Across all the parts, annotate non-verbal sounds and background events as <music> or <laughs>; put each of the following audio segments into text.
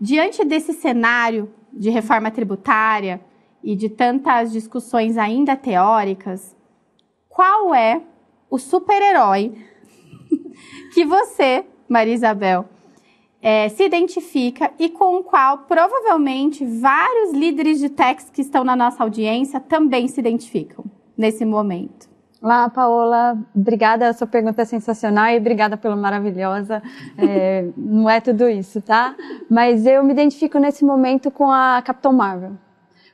Diante desse cenário de reforma tributária e de tantas discussões ainda teóricas, qual é o super-herói <laughs> que você, Maria Isabel, é, se identifica e com o qual provavelmente vários líderes de techs que estão na nossa audiência também se identificam nesse momento? Olá, Paola. Obrigada, a sua pergunta é sensacional e obrigada pela maravilhosa. É, não é tudo isso, tá? Mas eu me identifico nesse momento com a Capitão Marvel,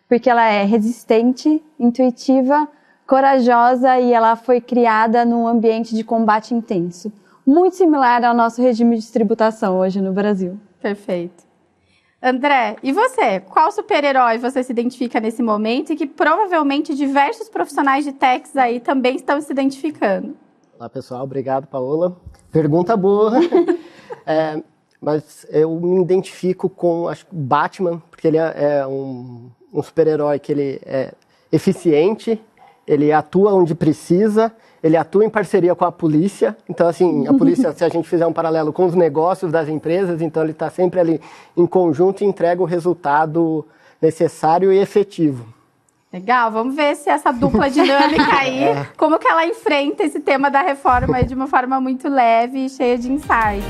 porque ela é resistente, intuitiva, corajosa e ela foi criada num ambiente de combate intenso, muito similar ao nosso regime de tributação hoje no Brasil. Perfeito. André, e você? Qual super-herói você se identifica nesse momento e que provavelmente diversos profissionais de techs aí também estão se identificando? Olá, pessoal. Obrigado, Paola. Pergunta boa. <laughs> é, mas eu me identifico com acho, Batman, porque ele é, é um, um super-herói que ele é eficiente, ele atua onde precisa ele atua em parceria com a polícia. Então, assim, a <laughs> polícia, se a gente fizer um paralelo com os negócios das empresas, então ele está sempre ali em conjunto e entrega o resultado necessário e efetivo. Legal, vamos ver se essa dupla dinâmica aí, <laughs> é. como que ela enfrenta esse tema da reforma de uma forma muito leve e cheia de insights.